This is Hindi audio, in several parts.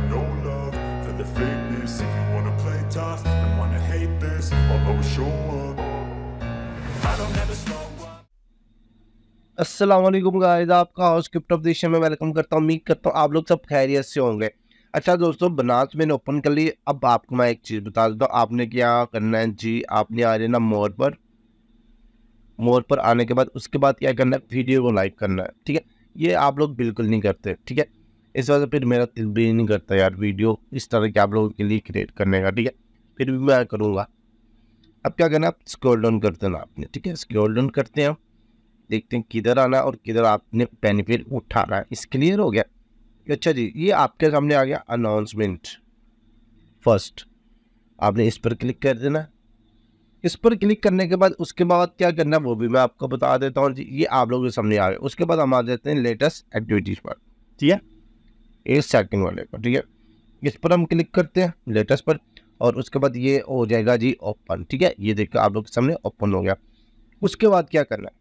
got no love for the fakeness If you wanna play tough and wanna hate this I'll always show up I don't ever slow असलम गाइस आपका हाउस क्रिप्ट ऑफ देश में वेलकम करता हूँ उम्मीद करता हूँ आप लोग सब खैरियत से होंगे अच्छा दोस्तों बनास मैंने ओपन कर ली अब आपको मैं एक चीज़ बता देता हूँ आपने क्या करना है जी आपने आ जाना मोर पर मोर पर आने के बाद उसके बाद क्या करना है वीडियो को लाइक करना है ठीक है ये आप लोग बिल्कुल नहीं करते ठीक है इस वजह से तो फिर मेरा दिल भी नहीं करता यार वीडियो इस तरह के आप लोगों के लिए क्रिएट करने का ठीक है फिर भी मैं करूँगा अब क्या करना है स्क्रॉल डाउन कर देना आपने ठीक है स्क्रोल डाउन करते हैं हम देखते हैं किधर आना और किधर आपने बेनिफिट उठाना है इस क्लियर हो गया अच्छा जी ये आपके सामने आ गया अनाउंसमेंट फर्स्ट आपने इस पर क्लिक कर देना इस पर क्लिक करने के बाद उसके बाद क्या करना है वो भी मैं आपको बता देता हूँ जी ये आप लोगों के सामने आ गया उसके बाद हम आ जाते हैं लेटेस्ट एक्टिविटीज़ पर ठीक है ए सेकंड वाले पर ठीक है इस पर हम क्लिक करते हैं लेटेस्ट पर और उसके बाद ये हो जाएगा जी ओपन ठीक है ये देखो आप लोग के सामने ओपन हो गया उसके बाद क्या करना है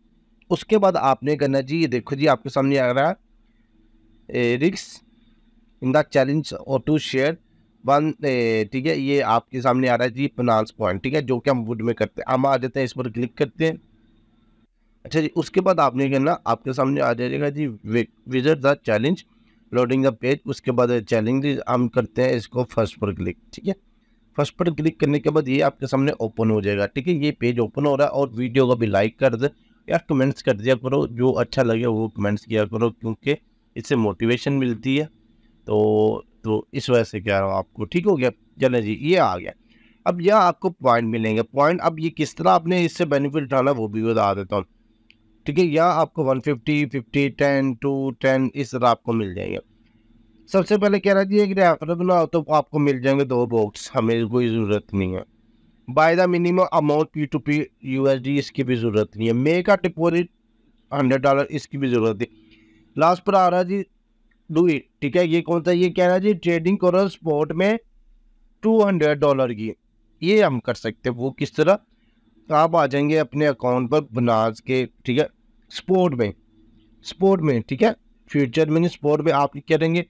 उसके बाद आपने करना जी ये देखो जी आपके सामने आ रहा है रिक्स इन द चैलेंज और टू शेयर वन ठीक है ये आपके सामने आ रहा है जी पनास पॉइंट ठीक है जो कि हम वुड में करते हैं हम आ जाते हैं इस पर क्लिक करते हैं अच्छा जी उसके बाद आपने करना आपके सामने आ जाएगा जी visit the challenge loading the page उसके बाद चैलेंज हम करते हैं इसको फर्स्ट पर क्लिक ठीक है फर्स्ट पर क्लिक करने के बाद ये आपके सामने ओपन हो जाएगा ठीक है ये पेज ओपन हो रहा है और वीडियो को भी लाइक कर दे या कमेंट्स कर दिया करो जो अच्छा लगे वो कमेंट्स किया करो क्योंकि इससे मोटिवेशन मिलती है तो तो इस वजह से कह रहा हूँ आपको ठीक हो गया चले जी ये आ गया अब यह आपको पॉइंट मिलेंगे पॉइंट अब ये किस तरह आपने इससे बेनिफिट उठाना वो भी बता देता हूँ ठीक है या आपको 150, 50, 10, 2, 10 इस तरह आपको मिल जाएंगे सबसे पहले कह रहा जी एक रेफर बनाओ तो आपको मिल जाएंगे दो बॉक्स हमें कोई ज़रूरत नहीं है buy the minimum amount P two P यू इसकी भी ज़रूरत नहीं है मे का डिपोजिट हंड्रेड डॉलर इसकी भी ज़रूरत नहीं लास्ट पर आ रहा जी डू इट ठीक है ये कौन सा ये कह रहा जी ट्रेडिंग करो स्पोर्ट में टू हंड्रेड डॉलर की ये हम कर सकते हैं वो किस तरह आप आ जाएंगे अपने अकाउंट पर बना के ठीक है स्पोर्ट में स्पोर्ट में ठीक है फ्यूचर में नहीं स्पोर्ट में आप क्या देंगे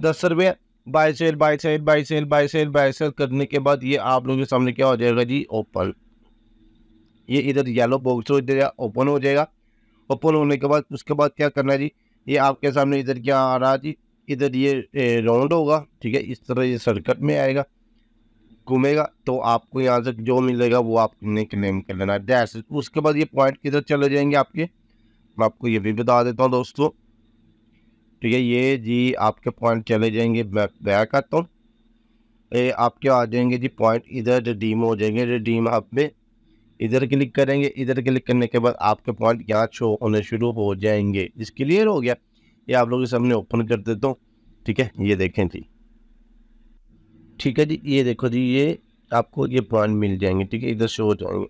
दस रुपये buy sell buy sell buy sell buy sell buy sell करने के बाद ये आप लोगों के सामने क्या हो जाएगा जी ओपन ये इधर येलो बॉक्स हो जाएगा ओपन हो जाएगा ओपन होने के बाद उसके बाद क्या करना है जी ये आपके सामने इधर क्या आ रहा है जी इधर ये राउंड होगा ठीक है इस तरह ये सर्कट में आएगा घूमेगा तो आपको यहाँ से जो मिलेगा वो आपने क्लेम कर लेना है उसके बाद ये पॉइंट किधर चले जाएंगे आपके मैं आपको ये भी बता देता हूँ दोस्तों ठीक है ये जी आपके पॉइंट चले जाएंगे बैक आता हूँ ये आपके आ जाएंगे जी पॉइंट इधर रिडीम हो जाएंगे रिडीम आप में इधर क्लिक करेंगे इधर क्लिक करने के बाद आपके पॉइंट यहाँ शो होने शुरू हो जाएंगे इस क्लियर हो गया ये आप लोग के सामने ओपन कर देता हूँ ठीक है ये देखें जी ठीक है जी ये देखो जी ये आपको ये पॉइंट मिल जाएंगे ठीक है इधर शो हो जाएंगे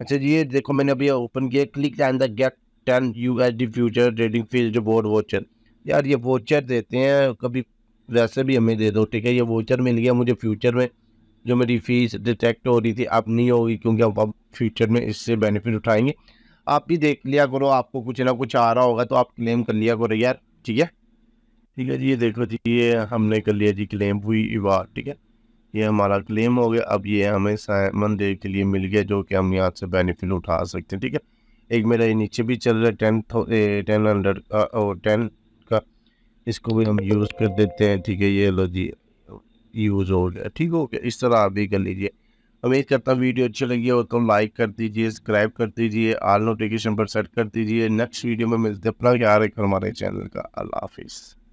अच्छा जी ये देखो मैंने अभी ओपन किया click and the get ten U H D future trading fees जो बोर्ड वोचर यार ये वोचर देते हैं कभी वैसे भी हमें दे दो ठीक है ये वोचर मिल गया मुझे फ्यूचर में जो मेरी फ़ीस डिटेक्ट हो रही थी अब नहीं होगी क्योंकि अब फ्यूचर में इससे बेनिफिट उठाएंगे आप भी देख लिया करो आपको कुछ ना कुछ आ रहा होगा तो आप क्लेम कर लिया करो यार ठीक है ठीक है जी ये देखो जी ये हमने कर लिया जी क्लेम हुई बार ठीक है ये हमारा क्लेम हो गया अब ये हमें साइमन डे के लिए मिल गया जो कि हम यहाँ से बेनिफिट उठा सकते हैं ठीक है एक मेरा ये नीचे भी चल रहा है टेन टेन हंड्रेड का और टेन का इसको भी हम यूज़ कर देते हैं ठीक है ये लो जी यूज़ हो गया ठीक हो गया इस तरह आप भी कर लीजिए उम्मीद करता हूँ वीडियो अच्छी लगी हो तो लाइक कर दीजिए सब्सक्राइब कर दीजिए आल नोटिफिकेशन पर सेट कर दीजिए नेक्स्ट वीडियो में मिलते अपना क्या रखा हमारे चैनल का अल्लाह हाफिज़